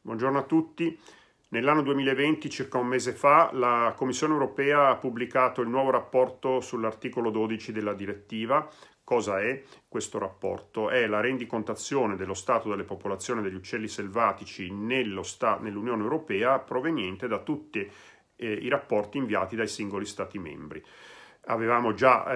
Buongiorno a tutti. Nell'anno 2020, circa un mese fa, la Commissione europea ha pubblicato il nuovo rapporto sull'articolo 12 della direttiva. Cosa è questo rapporto? È la rendicontazione dello stato delle popolazioni degli uccelli selvatici sta- nell'Unione europea proveniente da tutti eh, i rapporti inviati dai singoli Stati membri avevamo già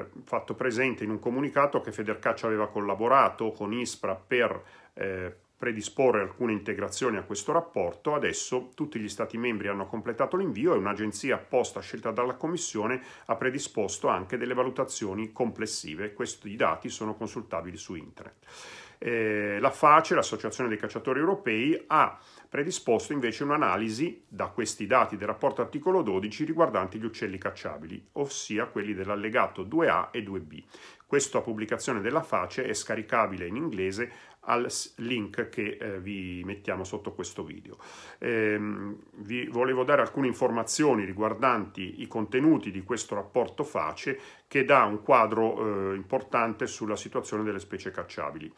eh, fatto presente in un comunicato che Federcaccia aveva collaborato con ISPRA per eh, predisporre alcune integrazioni a questo rapporto. Adesso tutti gli Stati membri hanno completato l'invio e un'agenzia apposta scelta dalla Commissione ha predisposto anche delle valutazioni complessive. Questi dati sono consultabili su internet. Eh, la FACE, l'Associazione dei Cacciatori Europei, ha predisposto invece un'analisi da questi dati del rapporto articolo 12 riguardanti gli uccelli cacciabili, ossia quelli dell'allegato 2A e 2B. Questa pubblicazione della FACE è scaricabile in inglese al link che eh, vi mettiamo sotto questo video. Ehm, vi volevo dare alcune informazioni riguardanti i contenuti di questo rapporto FACE che dà un quadro eh, importante sulla situazione delle specie cacciabili.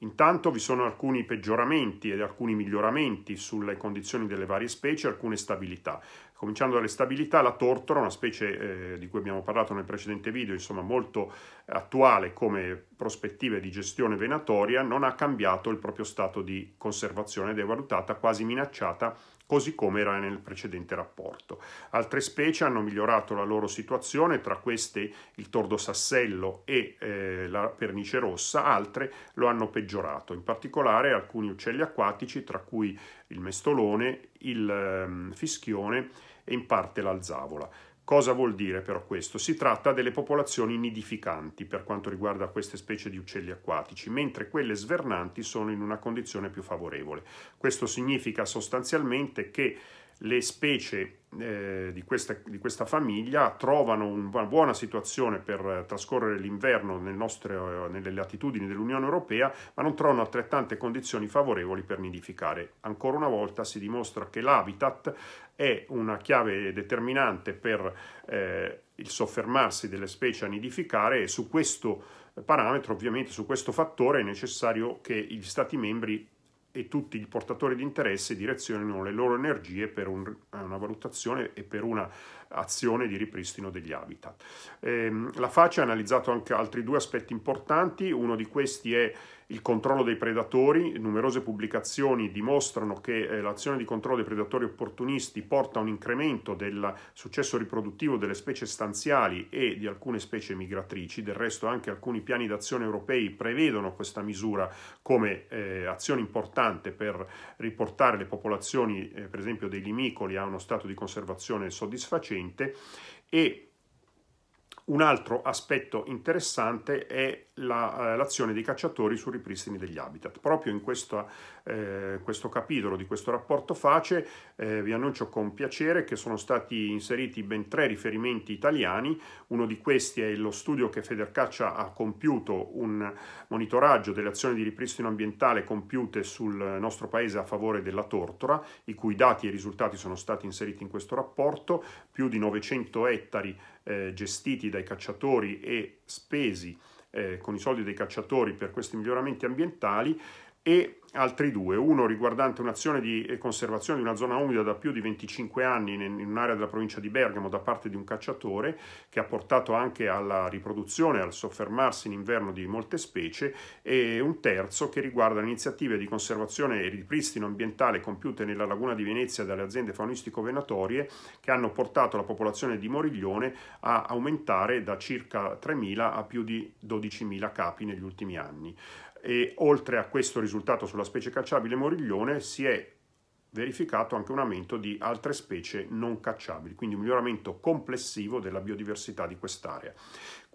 Intanto vi sono alcuni peggioramenti ed alcuni miglioramenti sulle condizioni delle varie specie, alcune stabilità. Cominciando dalle stabilità, la tortora, una specie eh, di cui abbiamo parlato nel precedente video, insomma molto attuale come prospettive di gestione venatoria, non ha cambiato il proprio stato di conservazione ed è valutata quasi minacciata così come era nel precedente rapporto. Altre specie hanno migliorato la loro situazione, tra queste il tordo sassello e eh, la pernice rossa, altre lo hanno peggiorato, in particolare alcuni uccelli acquatici, tra cui il mestolone, il eh, fischione e in parte l'alzavola. Cosa vuol dire però questo? Si tratta delle popolazioni nidificanti per quanto riguarda queste specie di uccelli acquatici, mentre quelle svernanti sono in una condizione più favorevole. Questo significa sostanzialmente che le specie eh, di, questa, di, questa, famiglia trovano una buona situazione per trascorrere l'inverno nel nostro, nelle latitudini dell'Unione Europea, ma non trovano altrettante condizioni favorevoli per nidificare. Ancora una volta si dimostra che l'habitat è una chiave determinante per eh, il soffermarsi delle specie a nidificare e su questo parametro, ovviamente su questo fattore, è necessario che gli Stati membri e tutti i portatori di interesse direzionino le loro energie per un, una valutazione e per un'azione di ripristino degli habitat. Eh, la FACE ha analizzato anche altri due aspetti importanti, uno di questi è il controllo dei predatori, numerose pubblicazioni dimostrano che eh, l'azione di controllo dei predatori opportunisti porta a un incremento del successo riproduttivo delle specie stanziali e di alcune specie migratrici, del resto anche alcuni piani d'azione europei prevedono questa misura come eh, azione importante per riportare le popolazioni, eh, per esempio dei limicoli, a uno stato di conservazione soddisfacente e un altro aspetto interessante è la, eh, l'azione dei cacciatori sul ripristino degli habitat. Proprio in questo, eh, questo capitolo di questo rapporto FACE eh, vi annuncio con piacere che sono stati inseriti ben tre riferimenti italiani. Uno di questi è lo studio che Federcaccia ha compiuto, un monitoraggio delle azioni di ripristino ambientale compiute sul nostro paese a favore della tortora, i cui dati e risultati sono stati inseriti in questo rapporto. Più di 900 ettari eh, gestiti dai cacciatori e spesi eh, con i soldi dei cacciatori per questi miglioramenti ambientali e altri due, uno riguardante un'azione di eh, conservazione di una zona umida da più di 25 anni in un'area della provincia di Bergamo da parte di un cacciatore che ha portato anche alla riproduzione, al soffermarsi in inverno di molte specie e un terzo che riguarda iniziative di conservazione e ripristino ambientale compiute nella laguna di Venezia dalle aziende faunistico-venatorie che hanno portato la popolazione di Moriglione a aumentare da circa 3.000 a più di 12.000 capi negli ultimi anni. E oltre a questo risultato sulla specie cacciabile moriglione si è verificato anche un aumento di altre specie non cacciabili, quindi un miglioramento complessivo della biodiversità di quest'area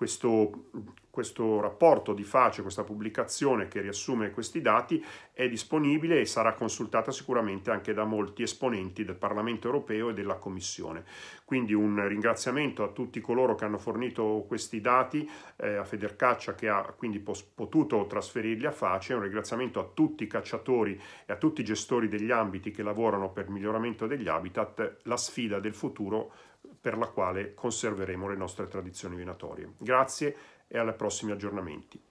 questo, questo rapporto di Face, questa pubblicazione che riassume questi dati, è disponibile e sarà consultata sicuramente anche da molti esponenti del Parlamento europeo e della Commissione. Quindi un ringraziamento a tutti coloro che hanno fornito questi dati, eh, a Federcaccia che ha quindi potuto trasferirli a Face, un ringraziamento a tutti i cacciatori e a tutti i gestori degli ambiti che lavorano per il miglioramento degli habitat. La sfida del futuro per la quale conserveremo le nostre tradizioni venatorie. Grazie e alla prossimi aggiornamenti.